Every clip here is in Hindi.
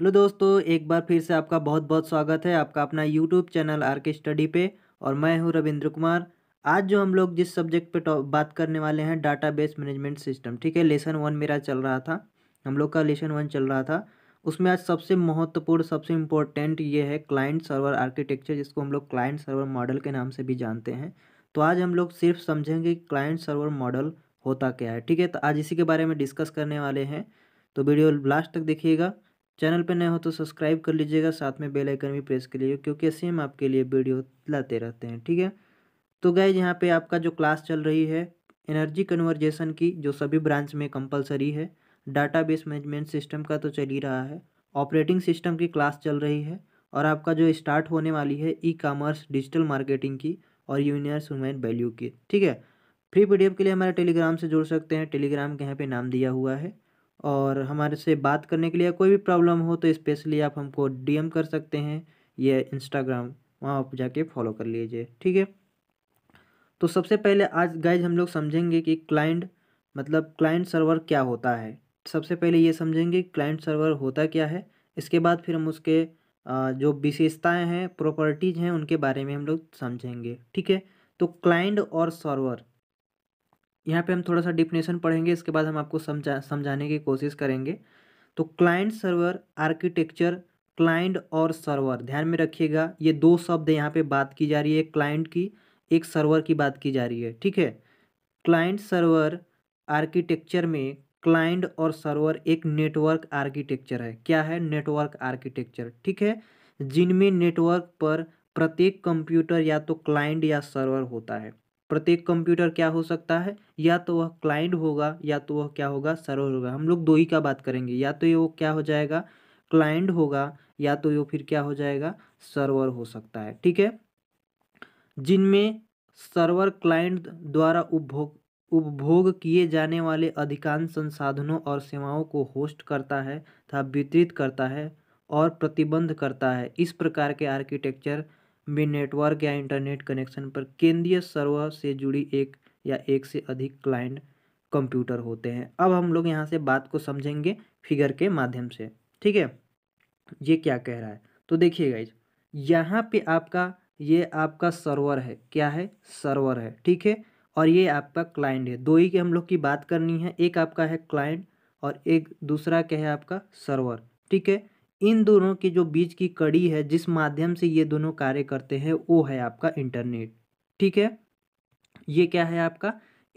हेलो दोस्तों एक बार फिर से आपका बहुत बहुत स्वागत है आपका अपना YouTube channel R K study पे और मैं हूं रविंद्र कुमार आज जो हम लोग जिस सब्जेक्ट पे बात करने वाले हैं डाटाबेस मैनेजमेंट सिस्टम ठीक है लेसन वन मेरा चल रहा था हम लोग का लेसन वन चल रहा था उसमें आज सबसे महत्वपूर्ण सबसे इम्पोर्टेंट ये है क्लाइंट सर्वर आर्किटेक्चर जिसको हम लोग क्लाइंट सर्वर मॉडल के नाम से भी जानते हैं तो आज हम लोग सिर्फ समझेंगे क्लाइंट सर्वर मॉडल होता क्या है ठीक है तो आज इसी के बारे में डिस्कस करने वाले हैं तो वीडियो लास्ट तक देखिएगा चैनल पर नए हो तो सब्सक्राइब कर लीजिएगा साथ में बेल आइकन भी प्रेस कर लीजिएगा क्योंकि ऐसे हम आपके लिए वीडियो लाते रहते हैं ठीक है तो गए यहाँ पे आपका जो क्लास चल रही है एनर्जी कन्वर्जेशन की जो सभी ब्रांच में कंपलसरी है डाटा बेस मैनेजमेंट सिस्टम का तो चल ही रहा है ऑपरेटिंग सिस्टम की क्लास चल रही है और आपका जो स्टार्ट होने वाली है ई कामर्स डिजिटल मार्केटिंग की और यूनियर्स वुमेन वैल्यू की ठीक है फ्री पीडीएफ के लिए हमारे टेलीग्राम से जुड़ सकते हैं टेलीग्राम के यहाँ पे नाम दिया हुआ है और हमारे से बात करने के लिए कोई भी प्रॉब्लम हो तो स्पेशली आप हमको डीएम कर सकते हैं ये इंस्टाग्राम वहाँ आप जाके फॉलो कर लीजिए ठीक है तो सबसे पहले आज गाइज हम लोग समझेंगे कि क्लाइंट मतलब क्लाइंट सर्वर क्या होता है सबसे पहले ये समझेंगे क्लाइंट सर्वर होता क्या है इसके बाद फिर हम उसके जो विशेषताएं हैं प्रॉपर्टीज़ हैं उनके बारे में हम लोग समझेंगे ठीक है तो क्लाइंट और सर्वर यहाँ पे हम थोड़ा सा डिफिनेशन पढ़ेंगे इसके बाद हम आपको समझा समझाने की कोशिश करेंगे तो क्लाइंट सर्वर आर्किटेक्चर क्लाइंट और सर्वर ध्यान में रखिएगा ये दो शब्द यहाँ पे बात की जा रही है एक क्लाइंट की एक सर्वर की बात की जा रही है ठीक है क्लाइंट सर्वर आर्किटेक्चर में क्लाइंट और सर्वर एक नेटवर्क आर्किटेक्चर है क्या है नेटवर्क आर्किटेक्चर ठीक है जिनमें नेटवर्क पर प्रत्येक कंप्यूटर या तो क्लाइंट या सर्वर होता है प्रत्येक कंप्यूटर क्या हो सकता है या तो वह क्लाइंट होगा या तो वह क्या होगा सर्वर होगा हम लोग दो ही का बात करेंगे या तो ये वो क्या हो जाएगा क्लाइंट होगा या तो ये फिर क्या हो जाएगा सर्वर हो सकता है ठीक है जिनमें सर्वर क्लाइंट द्वारा उपभोग उपभोग किए जाने वाले अधिकांश संसाधनों और सेवाओं को होस्ट करता है तथा वितरित करता है और प्रतिबंध करता है इस प्रकार के आर्किटेक्चर में नेटवर्क या इंटरनेट कनेक्शन पर केंद्रीय सर्वर से जुड़ी एक या एक से अधिक क्लाइंट कंप्यूटर होते हैं अब हम लोग यहाँ से बात को समझेंगे फिगर के माध्यम से ठीक है ये क्या कह रहा है तो देखिए इस यहाँ पे आपका ये आपका सर्वर है क्या है सर्वर है ठीक है और ये आपका क्लाइंट है दो ही के हम लोग की बात करनी है एक आपका है क्लाइंट और एक दूसरा क्या है आपका सर्वर ठीक है इन दोनों के जो बीच की कड़ी है जिस माध्यम से ये दोनों कार्य करते हैं वो है आपका इंटरनेट ठीक है ये क्या है आपका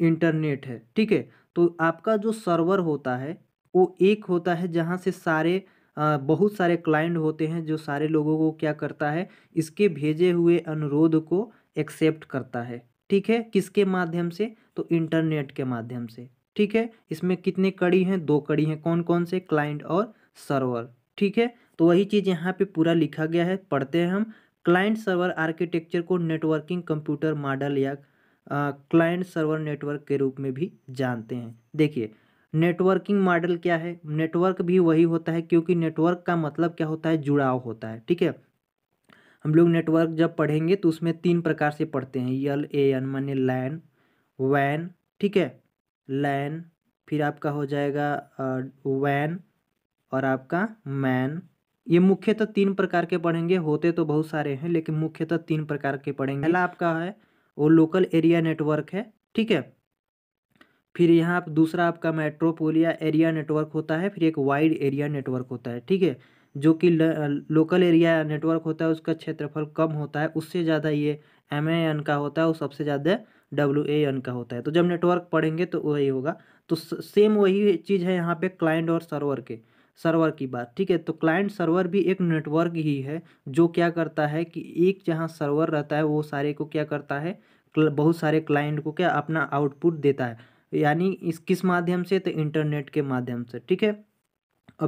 इंटरनेट है ठीक है तो आपका जो सर्वर होता है वो एक होता है जहाँ से सारे आ, बहुत सारे क्लाइंट होते हैं जो सारे लोगों को क्या करता है इसके भेजे हुए अनुरोध को एक्सेप्ट करता है ठीक है किसके माध्यम से तो इंटरनेट के माध्यम से ठीक है इसमें कितने कड़ी हैं दो कड़ी हैं कौन कौन से क्लाइंट और सर्वर ठीक है तो वही चीज़ यहाँ पे पूरा लिखा गया है पढ़ते हैं हम क्लाइंट सर्वर आर्किटेक्चर को नेटवर्किंग कंप्यूटर मॉडल या क्लाइंट सर्वर नेटवर्क के रूप में भी जानते हैं देखिए नेटवर्किंग मॉडल क्या है नेटवर्क भी वही होता है क्योंकि नेटवर्क का मतलब क्या होता है जुड़ाव होता है ठीक है हम लोग नेटवर्क जब पढ़ेंगे तो उसमें तीन प्रकार से पढ़ते हैं यल ए एन मान्य लैन वैन ठीक है लैन फिर आपका हो जाएगा वैन और आपका मैन ये मुख्यतः तो तीन प्रकार के पढ़ेंगे होते तो बहुत सारे हैं लेकिन मुख्यतः तो तीन प्रकार के पढ़ेंगे पहला आपका है वो लोकल एरिया नेटवर्क है ठीक है फिर यहाँ आप दूसरा आपका मेट्रोपोलिया एरिया नेटवर्क होता है फिर एक वाइड एरिया नेटवर्क होता है ठीक है जो कि लोकल एरिया नेटवर्क होता है उसका क्षेत्रफल कम होता है उससे ज़्यादा ये एम ए एन का होता है और सबसे ज़्यादा डब्ल्यू ए एन का होता है तो जब नेटवर्क पढ़ेंगे तो वही होगा तो सेम वही चीज़ है यहाँ पे क्लाइंट और सर्वर के सर्वर की बात ठीक है तो क्लाइंट सर्वर भी एक नेटवर्क ही है जो क्या करता है कि एक जहाँ सर्वर रहता है वो सारे को क्या करता है बहुत सारे क्लाइंट को क्या अपना आउटपुट देता है यानी इस किस माध्यम से तो इंटरनेट के माध्यम से ठीक है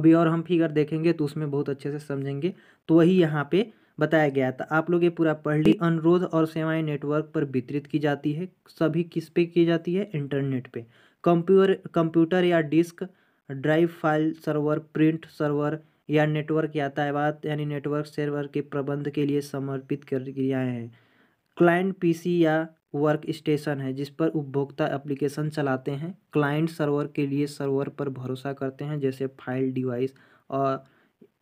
अभी और हम फिगर देखेंगे तो उसमें बहुत अच्छे से समझेंगे तो वही यहाँ पे बताया गया था आप लोग ये पूरा पढ़ ली अनुरोध और सेवाएं नेटवर्क पर वितरित की जाती है सभी किस पे की जाती है इंटरनेट पे कंप्यूटर कंप्यूटर या disk drive file server print server या नेटवर्क यातायात यानी नेटवर्क सर्वर के प्रबंध के लिए समर्पित प्रक्रियाएँ हैं क्लाइंट पीसी या वर्क स्टेशन है जिस पर उपभोक्ता एप्लीकेशन चलाते हैं क्लाइंट सर्वर के लिए सर्वर पर भरोसा करते हैं जैसे फाइल डिवाइस और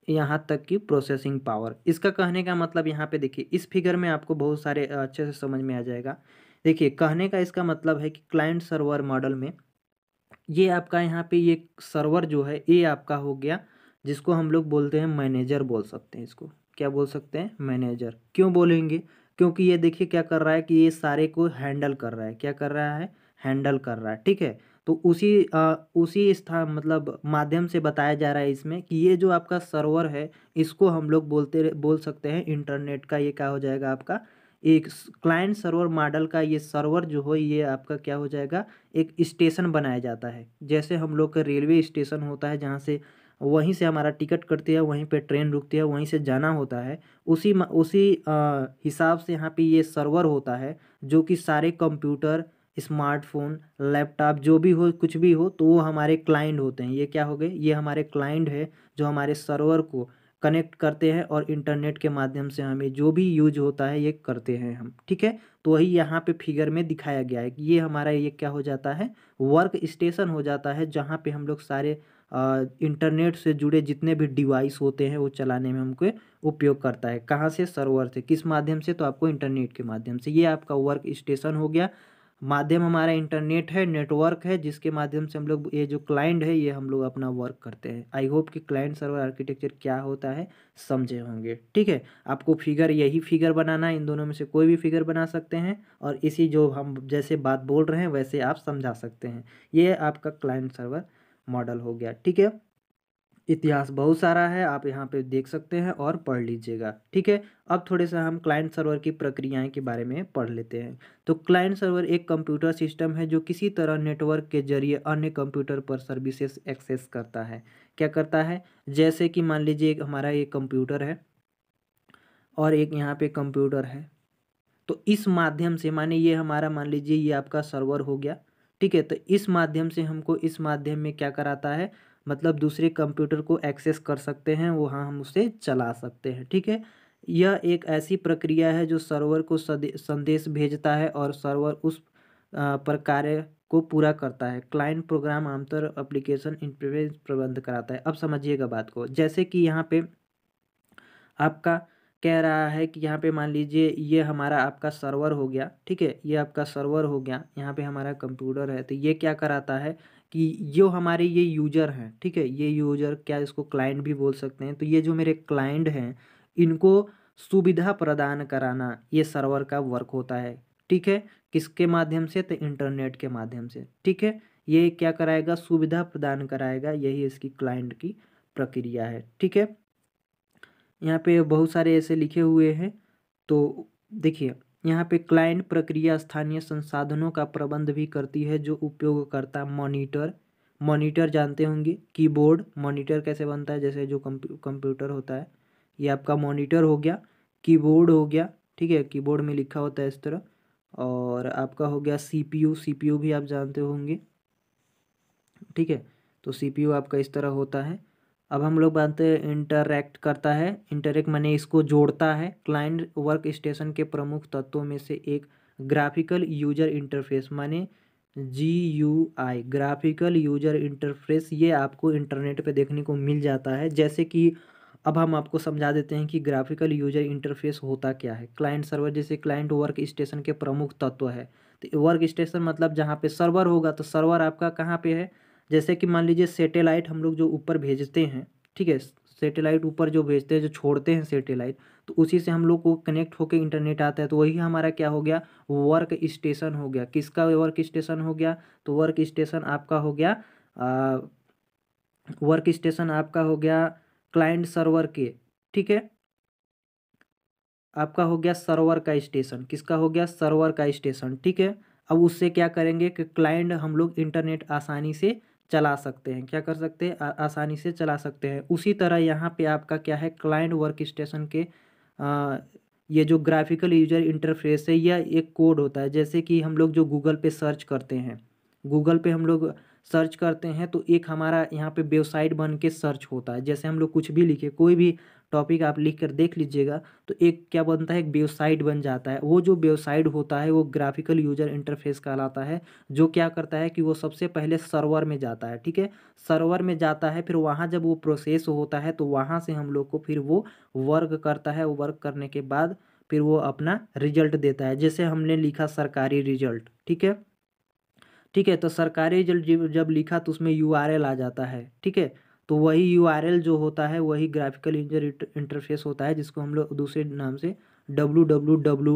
यहाँ तक कि प्रोसेसिंग पावर इसका कहने का मतलब यहाँ पे देखिए इस फिगर में आपको बहुत सारे अच्छे से समझ में आ जाएगा देखिए कहने का इसका मतलब है कि क्लाइंट सर्वर मॉडल में ये आपका यहाँ पे ये सर्वर जो है ये आपका हो गया जिसको हम लोग बोलते हैं मैनेजर बोल सकते हैं इसको क्या बोल सकते हैं मैनेजर क्यों बोलेंगे क्योंकि ये देखिए क्या कर रहा है कि ये सारे को हैंडल कर रहा है क्या कर रहा है हैंडल कर रहा है ठीक है तो उसी आ, उसी स्थान मतलब माध्यम से बताया जा रहा है इसमें कि ये जो आपका सर्वर है इसको हम लोग बोलते बोल सकते हैं इंटरनेट का ये क्या हो जाएगा आपका एक क्लाइंट सर्वर मॉडल का ये सर्वर जो हो ये आपका क्या हो जाएगा एक स्टेशन बनाया जाता है जैसे हम लोग का रेलवे स्टेशन होता है जहाँ से वहीं से हमारा टिकट कटती है वहीं पे ट्रेन रुकती है वहीं से जाना होता है उसी उसी हिसाब से यहाँ पे ये सर्वर होता है जो कि सारे कंप्यूटर स्मार्टफोन लैपटॉप जो भी हो कुछ भी हो तो वो हमारे क्लाइंट होते हैं ये क्या हो गए ये हमारे क्लाइंट है जो हमारे सर्वर को कनेक्ट करते हैं और इंटरनेट के माध्यम से हमें जो भी यूज होता है ये करते हैं हम ठीक है तो वही यहाँ पे फिगर में दिखाया गया है कि ये हमारा ये क्या हो जाता है वर्क स्टेशन हो जाता है जहाँ पे हम लोग सारे आ, इंटरनेट से जुड़े जितने भी डिवाइस होते हैं वो चलाने में हमको उपयोग करता है कहाँ से सर्वर से किस माध्यम से तो आपको इंटरनेट के माध्यम से ये आपका वर्क स्टेशन हो गया माध्यम हमारा इंटरनेट है नेटवर्क है जिसके माध्यम से हम लोग ये जो क्लाइंट है ये हम लोग अपना वर्क करते हैं आई होप कि क्लाइंट सर्वर आर्किटेक्चर क्या होता है समझे होंगे ठीक है आपको फिगर यही फिगर बनाना है इन दोनों में से कोई भी फिगर बना सकते हैं और इसी जो हम जैसे बात बोल रहे हैं वैसे आप समझा सकते हैं ये आपका क्लाइंट सर्वर मॉडल हो गया ठीक है इतिहास बहुत सारा है आप यहाँ पे देख सकते हैं और पढ़ लीजिएगा ठीक है अब थोड़े से हम क्लाइंट सर्वर की प्रक्रियाएं के बारे में पढ़ लेते हैं तो क्लाइंट सर्वर एक कंप्यूटर सिस्टम है जो किसी तरह नेटवर्क के जरिए अन्य कंप्यूटर पर सर्विसेज एक्सेस करता है क्या करता है जैसे कि मान लीजिए हमारा एक कंप्यूटर है और एक यहाँ पे कंप्यूटर है तो इस माध्यम से माने ये हमारा मान लीजिए ये आपका सर्वर हो गया ठीक है तो इस माध्यम से हमको इस माध्यम में क्या कराता है मतलब दूसरे कंप्यूटर को एक्सेस कर सकते हैं वहाँ हम उसे चला सकते हैं ठीक है यह एक ऐसी प्रक्रिया है जो सर्वर को संदेश भेजता है और सर्वर उस पर कार्य को पूरा करता है क्लाइंट प्रोग्राम आमतौर एप्लीकेशन इंटरफेस प्रबंध कराता है अब समझिएगा बात को जैसे कि यहाँ पे आपका कह रहा है कि यहाँ पे मान लीजिए ये हमारा आपका सर्वर हो गया ठीक है ये आपका सर्वर हो गया यहाँ पे हमारा कंप्यूटर है तो ये क्या कराता है कि जो हमारे ये यूजर हैं ठीक है ये यूजर क्या इसको क्लाइंट भी बोल सकते हैं तो ये जो मेरे क्लाइंट हैं इनको सुविधा प्रदान कराना ये सर्वर का वर्क होता है ठीक है किसके माध्यम से तो इंटरनेट के माध्यम से ठीक है ये क्या कराएगा सुविधा प्रदान कराएगा यही इसकी क्लाइंट की प्रक्रिया है ठीक है यहाँ पे बहुत सारे ऐसे लिखे हुए हैं तो देखिए यहाँ पे क्लाइंट प्रक्रिया स्थानीय संसाधनों का प्रबंध भी करती है जो उपयोगकर्ता मॉनिटर मॉनिटर जानते होंगे कीबोर्ड मॉनिटर कैसे बनता है जैसे जो कंप्यूटर होता है ये आपका मॉनिटर हो गया कीबोर्ड हो गया ठीक है कीबोर्ड में लिखा होता है इस तरह और आपका हो गया सीपीयू सीपीयू भी आप जानते होंगे ठीक है तो सीपीयू आपका इस तरह होता है अब हम लोग हैं इंटरैक्ट करता है इंटरैक्ट मैंने इसको जोड़ता है क्लाइंट वर्क स्टेशन के प्रमुख तत्वों में से एक ग्राफिकल यूजर इंटरफेस माने G U I graphical user interface ये आपको इंटरनेट पे देखने को मिल जाता है जैसे कि अब हम आपको समझा देते हैं कि ग्राफिकल यूजर इंटरफेस होता क्या है क्लाइंट सर्वर जैसे क्लाइंट वर्क स्टेशन के प्रमुख तत्व है तो वर्क स्टेशन मतलब जहाँ पे सर्वर होगा तो सर्वर आपका कहाँ पे है जैसे कि मान लीजिए सेटेलाइट हम लोग जो ऊपर भेजते हैं ठीक है सेटेलाइट ऊपर जो भेजते हैं जो छोड़ते हैं सेटेलाइट तो उसी से हम लोग को कनेक्ट होकर इंटरनेट आता है तो वही हमारा क्या हो गया वर्क स्टेशन हो गया किसका वर्क स्टेशन हो गया तो वर्क स्टेशन आपका हो गया वर्क स्टेशन आपका हो गया क्लाइंट सर्वर के ठीक है आपका हो गया सर्वर का स्टेशन किसका हो गया सर्वर का स्टेशन ठीक है अब उससे क्या करेंगे कि क्लाइंट हम लोग इंटरनेट आसानी से चला सकते हैं क्या कर सकते हैं आसानी से चला सकते हैं उसी तरह यहाँ पे आपका क्या है क्लाइंट वर्क स्टेशन के आ, ये जो ग्राफिकल यूजर इंटरफेस है यह एक कोड होता है जैसे कि हम लोग जो गूगल पे सर्च करते हैं गूगल पे हम लोग सर्च करते हैं तो एक हमारा यहाँ पे वेबसाइट बन के सर्च होता है जैसे हम लोग कुछ भी लिखे कोई भी टॉपिक आप लिख कर देख लीजिएगा तो एक क्या बनता है एक वेबसाइट बन जाता है वो जो वेबसाइट होता है वो ग्राफिकल यूजर इंटरफेस कहलाता है जो क्या करता है कि वो सबसे पहले सर्वर में जाता है ठीक है सर्वर में जाता है फिर वहाँ जब वो प्रोसेस होता है तो वहाँ से हम लोग को फिर वो वर्क करता है वर्क करने के बाद फिर वो अपना रिजल्ट देता है जैसे हमने लिखा सरकारी रिजल्ट ठीक है ठीक है तो सरकारी रिजल्ट जब लिखा तो उसमें यू आ जाता है ठीक है तो वही यू जो होता है वही ग्राफिकल यूजर इंटरफेस होता है जिसको हम लोग दूसरे नाम से डब्लू डब्लू डब्लू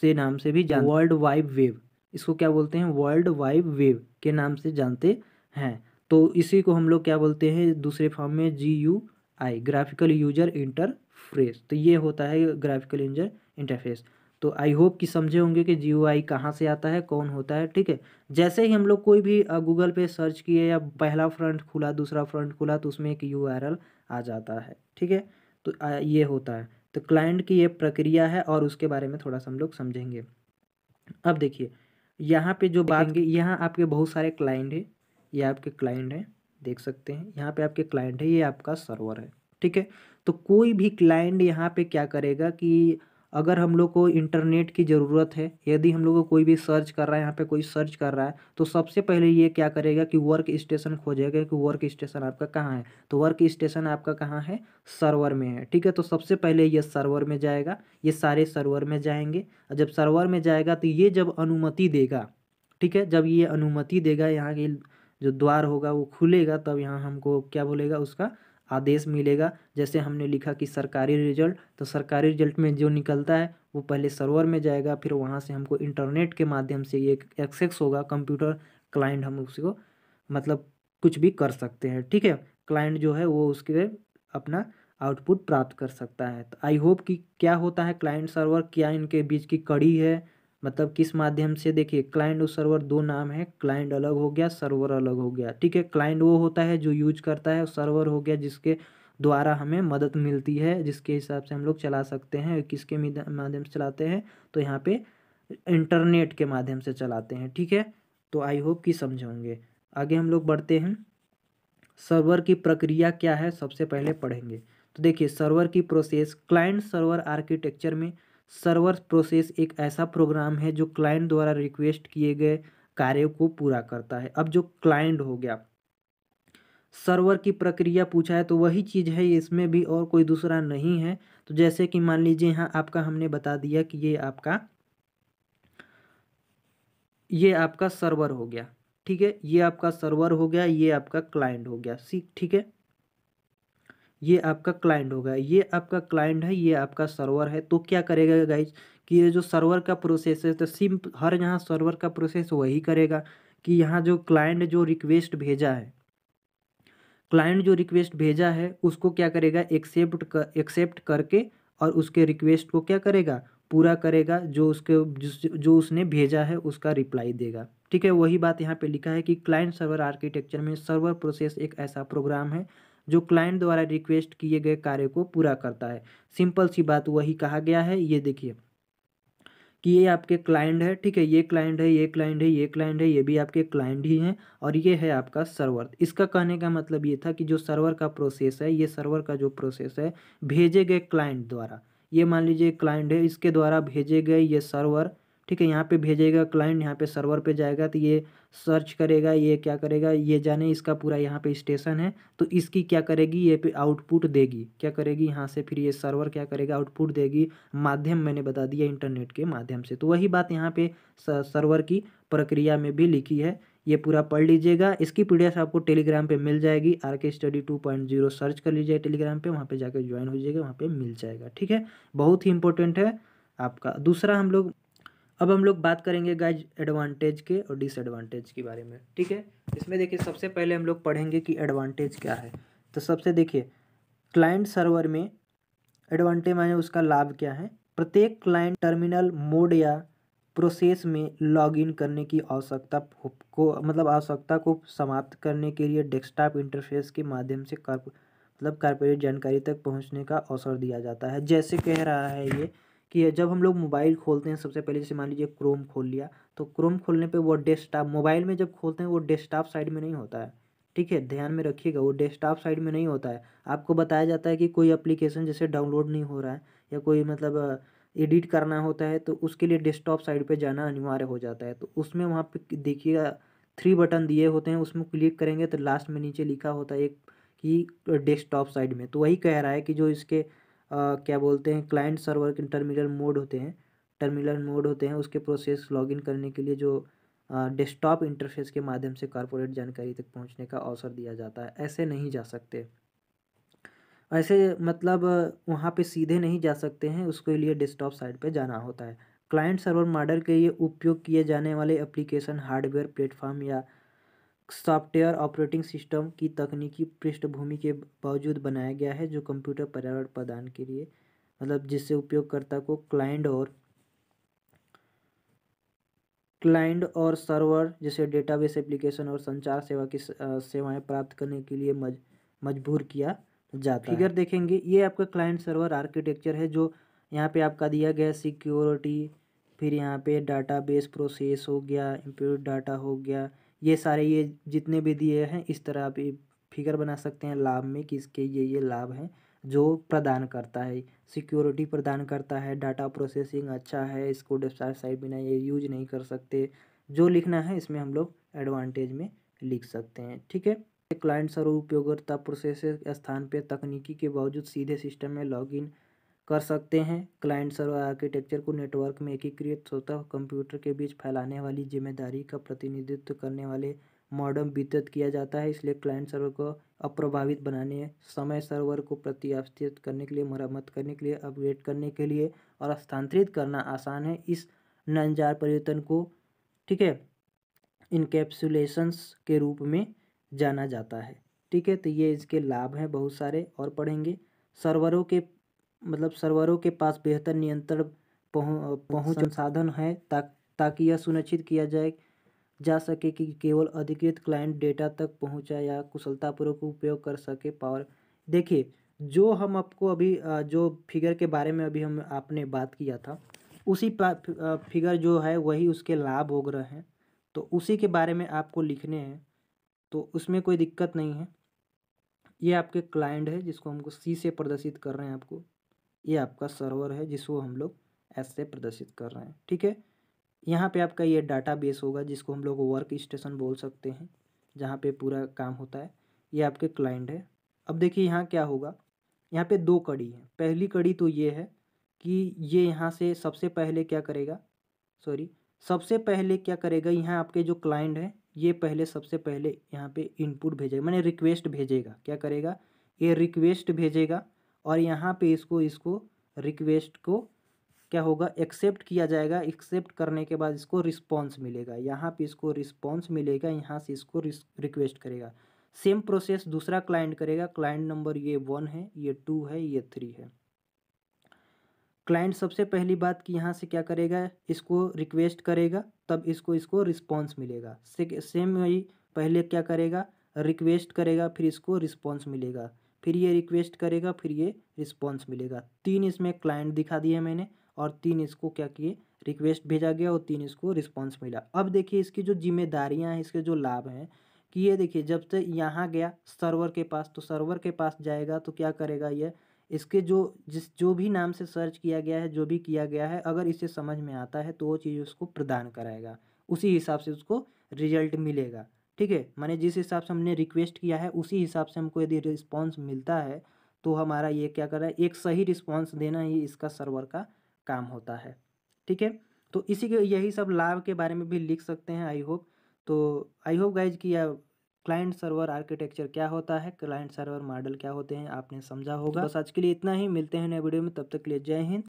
से नाम से भी जान वर्ल्ड वाइड वेब इसको क्या बोलते हैं वर्ल्ड वाइड वेब के नाम से जानते हैं तो इसी को हम लोग क्या बोलते हैं दूसरे फॉर्म में G U I graphical user interface तो ये होता है ग्राफिकल यूजर इंटरफेस तो आई होप कि समझे होंगे कि जी ओ आई कहाँ से आता है कौन होता है ठीक है जैसे ही हम लोग कोई भी गूगल पे सर्च किए या पहला फ्रंट खुला दूसरा फ्रंट खुला तो उसमें एक यू आर एल आ जाता है ठीक है तो ये होता है तो क्लाइंट की ये प्रक्रिया है और उसके बारे में थोड़ा सा हम लोग समझेंगे अब देखिए यहाँ पे जो बात यहाँ आपके बहुत सारे क्लाइंट हैं ये आपके क्लाइंट हैं देख सकते हैं यहाँ पे आपके क्लाइंट है ये आपका सर्वर है ठीक है तो कोई भी क्लाइंट यहाँ पे क्या करेगा कि अगर हम लोग को इंटरनेट की ज़रूरत है यदि हम लोग को कोई भी सर्च कर रहा है यहाँ पे कोई सर्च कर रहा है तो सबसे पहले ये क्या करेगा कि वर्क स्टेशन खोजेगा कि वर्क स्टेशन आपका कहाँ है तो वर्क स्टेशन आपका कहाँ है सर्वर में है ठीक है तो सबसे पहले ये सर्वर में जाएगा ये सारे सर्वर में जाएंगे जब सर्वर में जाएगा तो ये जब अनुमति देगा ठीक है जब ये अनुमति देगा यहाँ की जो द्वार होगा वो खुलेगा तब यहाँ हमको क्या बोलेगा उसका आदेश मिलेगा जैसे हमने लिखा कि सरकारी रिजल्ट तो सरकारी रिजल्ट में जो निकलता है वो पहले सर्वर में जाएगा फिर वहाँ से हमको इंटरनेट के माध्यम से ये एक्सेस होगा कंप्यूटर क्लाइंट हम उसको मतलब कुछ भी कर सकते हैं ठीक है क्लाइंट जो है वो उसके अपना आउटपुट प्राप्त कर सकता है तो आई होप कि क्या होता है क्लाइंट सर्वर क्या इनके बीच की कड़ी है मतलब किस माध्यम से देखिए क्लाइंट और सर्वर दो नाम है क्लाइंट अलग हो गया सर्वर अलग हो गया ठीक है क्लाइंट वो होता है जो यूज करता है सर्वर हो गया जिसके द्वारा हमें मदद मिलती है जिसके हिसाब से हम लोग चला सकते हैं किसके माध्यम से चलाते हैं तो यहाँ पे इंटरनेट के माध्यम से चलाते हैं ठीक है तो आई होप कि समझेंगे आगे हम लोग बढ़ते हैं सर्वर की प्रक्रिया क्या है सबसे पहले पढ़ेंगे तो देखिए सर्वर की प्रोसेस क्लाइंट सर्वर आर्किटेक्चर में सर्वर प्रोसेस एक ऐसा प्रोग्राम है जो क्लाइंट द्वारा रिक्वेस्ट किए गए कार्य को पूरा करता है अब जो क्लाइंट हो गया सर्वर की प्रक्रिया पूछा है तो वही चीज़ है इसमें भी और कोई दूसरा नहीं है तो जैसे कि मान लीजिए यहाँ आपका हमने बता दिया कि ये आपका ये आपका सर्वर हो गया ठीक है ये आपका सर्वर हो गया ये आपका क्लाइंट हो गया सी ठीक है ये आपका क्लाइंट होगा ये आपका क्लाइंट है ये आपका सर्वर है तो क्या करेगा गाइज कि ये जो सर्वर का प्रोसेस है तो सिम हर यहाँ सर्वर का प्रोसेस वही करेगा कि यहाँ जो क्लाइंट जो रिक्वेस्ट भेजा है क्लाइंट जो रिक्वेस्ट भेजा है उसको क्या करेगा एक्सेप्ट कर एक्सेप्ट करके और उसके रिक्वेस्ट को क्या करेगा पूरा करेगा जो उसके जो उसने भेजा है उसका रिप्लाई देगा ठीक है वही बात यहाँ पे लिखा है कि क्लाइंट सर्वर आर्किटेक्चर में सर्वर प्रोसेस एक ऐसा प्रोग्राम है जो क्लाइंट द्वारा रिक्वेस्ट किए गए कार्य को पूरा करता है सिंपल सी बात वही कहा गया है ये देखिए कि ये आपके क्लाइंट है ठीक है ये क्लाइंट है ये क्लाइंट है ये क्लाइंट है ये भी आपके क्लाइंट ही हैं और ये है आपका सर्वर इसका कहने का मतलब ये था कि जो सर्वर का प्रोसेस है ये सर्वर का जो प्रोसेस है भेजे गए क्लाइंट द्वारा ये मान लीजिए क्लाइंट है इसके द्वारा भेजे गए ये सर्वर ठीक है यहाँ पे भेजेगा क्लाइंट यहाँ पे सर्वर पे जाएगा तो ये सर्च करेगा ये क्या करेगा ये जाने इसका पूरा यहाँ पे स्टेशन है तो इसकी क्या करेगी ये पे आउटपुट देगी क्या करेगी यहाँ से फिर ये सर्वर क्या करेगा आउटपुट देगी माध्यम मैंने बता दिया इंटरनेट के माध्यम से तो वही बात यहाँ पे सर्वर की प्रक्रिया में भी लिखी है ये पूरा पढ़ लीजिएगा इसकी पी आपको टेलीग्राम पे मिल जाएगी R K study two point zero search कर लीजिए टेलीग्राम पे वहाँ पे जाकर ज्वाइन हो जाएगा वहाँ पे मिल जाएगा ठीक है बहुत ही इंपॉर्टेंट है आपका दूसरा हम लोग अब हम लोग बात करेंगे गाइज एडवांटेज के और डिसएडवांटेज के बारे में ठीक है इसमें देखिए सबसे पहले हम लोग पढ़ेंगे कि एडवांटेज क्या है तो सबसे देखिए क्लाइंट सर्वर में एडवांटेज माने उसका लाभ क्या है प्रत्येक क्लाइंट टर्मिनल मोड या प्रोसेस में लॉगिन करने की आवश्यकता को मतलब आवश्यकता को समाप्त करने के लिए डेस्कटॉप इंटरफेस के माध्यम से कर मतलब कॉर्पोरेट जानकारी तक पहुंचने का अवसर दिया जाता है जैसे कह रहा है ये कि जब हम लोग मोबाइल खोलते हैं सबसे पहले जैसे मान लीजिए क्रोम खोल लिया तो क्रोम खोलने पे वो डेस्कटॉप मोबाइल में जब खोलते हैं वो डेस्कटॉप साइड में नहीं होता है ठीक है ध्यान में रखिएगा वो डेस्कटॉप साइड में नहीं होता है आपको बताया जाता है कि कोई एप्लीकेशन जैसे डाउनलोड नहीं हो रहा है या कोई मतलब एडिट करना होता है तो उसके लिए डेस्कटॉप साइड पे जाना अनिवार्य हो जाता है तो उसमें वहाँ पे देखिएगा थ्री बटन दिए होते हैं उसमें क्लिक करेंगे तो लास्ट में नीचे लिखा होता है एक कि डेस्कटॉप साइड में तो वही कह रहा है कि जो इसके क्या बोलते हैं क्लाइंट सर्वर के टर्मिनल मोड होते हैं टर्मिनल मोड होते हैं उसके प्रोसेस लॉगिन करने के लिए जो डेस्कटॉप इंटरफेस के माध्यम से कॉरपोरेट जानकारी तक पहुंचने का अवसर दिया जाता है ऐसे नहीं जा सकते ऐसे मतलब वहाँ पे सीधे नहीं जा सकते हैं उसके लिए डेस्कटॉप साइड पे जाना होता है क्लाइंट सर्वर मॉडल के लिए उपयोग किए जाने वाले एप्लीकेशन हार्डवेयर प्लेटफॉर्म या सॉफ्टवेयर ऑपरेटिंग सिस्टम की तकनीकी पृष्ठभूमि के बावजूद बनाया गया है जो कंप्यूटर पर्यावरण प्रदान के लिए मतलब जिससे उपयोगकर्ता को क्लाइंट और क्लाइंट और सर्वर जैसे डेटाबेस एप्लीकेशन और संचार सेवा की सेवाएं प्राप्त करने के लिए मज, मजबूर किया जाता फिगर देखेंगे ये आपका क्लाइंट सर्वर आर्किटेक्चर है जो यहाँ पे आपका दिया गया सिक्योरिटी फिर यहाँ पे डाटा बेस प्रोसेस हो गया इम्प्यूट डाटा हो गया ये सारे ये जितने भी दिए हैं इस तरह आप फिगर बना सकते हैं लाभ में कि इसके ये ये लाभ हैं जो प्रदान करता है सिक्योरिटी प्रदान करता है डाटा प्रोसेसिंग अच्छा है इसको वेबसाइट साइट बिना ये यूज नहीं कर सकते जो लिखना है इसमें हम लोग एडवांटेज में लिख सकते हैं ठीक है क्लाइंट्स और उपयोगकर्ता प्रोसेस स्थान पर तकनीकी के बावजूद सीधे सिस्टम में लॉगिन कर सकते हैं क्लाइंट सर्वर आर्किटेक्चर को नेटवर्क में एकीकृत स्वतः कंप्यूटर के बीच फैलाने वाली जिम्मेदारी का प्रतिनिधित्व करने वाले मॉडम वितरित किया जाता है इसलिए क्लाइंट सर्वर को अप्रभावित बनाने समय सर्वर को प्रतिस्थित करने के लिए मरम्मत करने के लिए अपग्रेड करने के लिए और स्थानांतरित करना आसान है इस नंजार परिवर्तन को ठीक है इनकेप्सुलेशंस के रूप में जाना जाता है ठीक है तो ये इसके लाभ हैं बहुत सारे और पढ़ेंगे सर्वरों के मतलब सर्वरों के पास बेहतर नियंत्रण पहुंच संसाधन है ता, ताकि यह सुनिश्चित किया जाए जा सके कि केवल अधिकृत क्लाइंट डेटा तक पहुंचा या कुशलतापूर्वक उपयोग कर सके पावर देखिए जो हम आपको अभी जो फिगर के बारे में अभी हम आपने बात किया था उसी फिगर जो है वही उसके लाभ हो रहे हैं तो उसी के बारे में आपको लिखने हैं तो उसमें कोई दिक्कत नहीं है ये आपके क्लाइंट है जिसको हमको सी से प्रदर्शित कर रहे हैं आपको ये आपका सर्वर है जिसको हम लोग ऐसे से प्रदर्शित कर रहे हैं ठीक है यहाँ पे आपका ये डाटा बेस होगा जिसको हम लोग वर्क स्टेशन बोल सकते हैं जहाँ पे पूरा काम होता है ये आपके क्लाइंट है अब देखिए यहाँ क्या होगा यहाँ पे दो कड़ी है पहली कड़ी तो ये है कि ये यहाँ से सबसे पहले क्या करेगा सॉरी सबसे पहले क्या करेगा यहाँ आपके जो क्लाइंट हैं ये पहले सबसे पहले यहाँ पे इनपुट भेजेगा मैंने रिक्वेस्ट भेजेगा क्या करेगा ये रिक्वेस्ट भेजेगा और यहाँ पे इसको इसको रिक्वेस्ट को क्या होगा एक्सेप्ट किया जाएगा एक्सेप्ट करने के बाद इसको रिस्पॉन्स मिलेगा यहाँ पे इसको रिस्पॉन्स मिलेगा यहाँ से इसको रिक्वेस्ट करेगा सेम प्रोसेस दूसरा क्लाइंट करेगा क्लाइंट नंबर ये वन है ये टू है ये थ्री है क्लाइंट सबसे पहली बात कि यहाँ से क्या करेगा इसको रिक्वेस्ट करेगा तब इसको इसको रिस्पॉन्स मिलेगा सेम वही पहले क्या करेगा रिक्वेस्ट करेगा फिर इसको रिस्पॉन्स मिलेगा फिर ये रिक्वेस्ट करेगा फिर ये रिस्पॉन्स मिलेगा तीन इसमें क्लाइंट दिखा दिए मैंने और तीन इसको क्या किए रिक्वेस्ट भेजा गया और तीन इसको रिस्पॉन्स मिला अब देखिए इसकी जो जिम्मेदारियाँ हैं इसके जो लाभ हैं कि ये देखिए जब से यहाँ गया सर्वर के पास तो सर्वर के पास जाएगा तो क्या करेगा ये इसके जो जिस जो भी नाम से सर्च किया गया है जो भी किया गया है अगर इसे समझ में आता है तो वो चीज़ उसको प्रदान कराएगा उसी हिसाब से उसको रिजल्ट मिलेगा ठीक है मैंने जिस हिसाब से हमने रिक्वेस्ट किया है उसी हिसाब से हमको यदि रिस्पॉन्स मिलता है तो हमारा ये क्या कर रहा है एक सही रिस्पॉन्स देना ही इसका सर्वर का काम होता है ठीक है तो इसी के यही सब लाभ के बारे में भी लिख सकते हैं आई होप तो आई होप गाइज कि यह क्लाइंट सर्वर आर्किटेक्चर क्या होता है क्लाइंट सर्वर मॉडल क्या होते हैं आपने समझा होगा बस आज के लिए इतना ही मिलते हैं नए वीडियो में तब तक के लिए जय हिंद